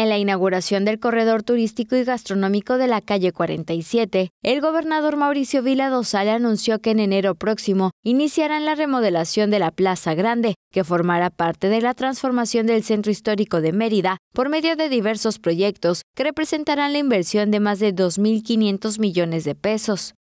En la inauguración del corredor turístico y gastronómico de la calle 47, el gobernador Mauricio Vila Dosal anunció que en enero próximo iniciarán la remodelación de la Plaza Grande, que formará parte de la transformación del centro histórico de Mérida por medio de diversos proyectos que representarán la inversión de más de 2.500 millones de pesos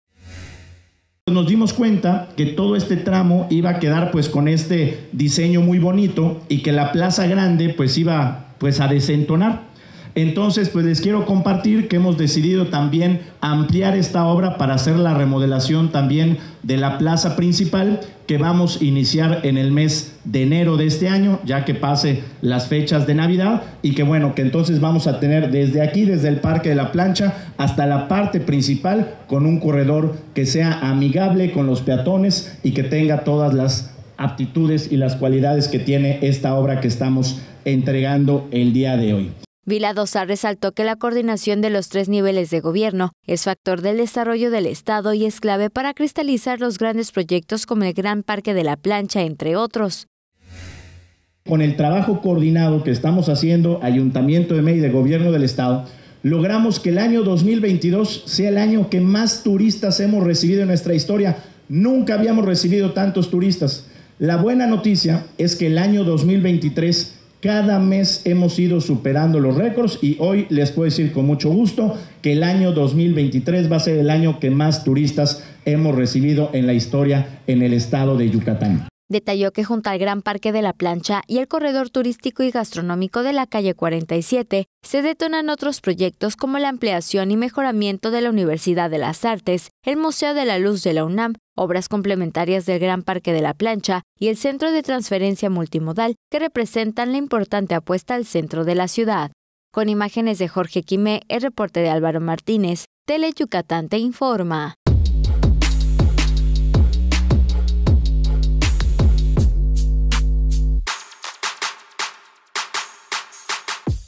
nos dimos cuenta que todo este tramo iba a quedar pues con este diseño muy bonito y que la Plaza Grande pues iba pues a desentonar. Entonces, pues les quiero compartir que hemos decidido también ampliar esta obra para hacer la remodelación también de la plaza principal que vamos a iniciar en el mes de enero de este año, ya que pase las fechas de Navidad y que bueno, que entonces vamos a tener desde aquí, desde el Parque de la Plancha hasta la parte principal con un corredor que sea amigable con los peatones y que tenga todas las aptitudes y las cualidades que tiene esta obra que estamos entregando el día de hoy. Vila Dosa resaltó que la coordinación de los tres niveles de gobierno es factor del desarrollo del Estado y es clave para cristalizar los grandes proyectos como el Gran Parque de la Plancha, entre otros. Con el trabajo coordinado que estamos haciendo Ayuntamiento de Mérida y Gobierno del Estado, logramos que el año 2022 sea el año que más turistas hemos recibido en nuestra historia. Nunca habíamos recibido tantos turistas. La buena noticia es que el año 2023 cada mes hemos ido superando los récords y hoy les puedo decir con mucho gusto que el año 2023 va a ser el año que más turistas hemos recibido en la historia en el estado de Yucatán. Detalló que junto al Gran Parque de la Plancha y el corredor turístico y gastronómico de la calle 47 se detonan otros proyectos como la ampliación y mejoramiento de la Universidad de las Artes el Museo de la Luz de la UNAM, obras complementarias del Gran Parque de la Plancha y el Centro de Transferencia Multimodal, que representan la importante apuesta al centro de la ciudad. Con imágenes de Jorge Quimé, el reporte de Álvaro Martínez, Tele Yucatán te informa.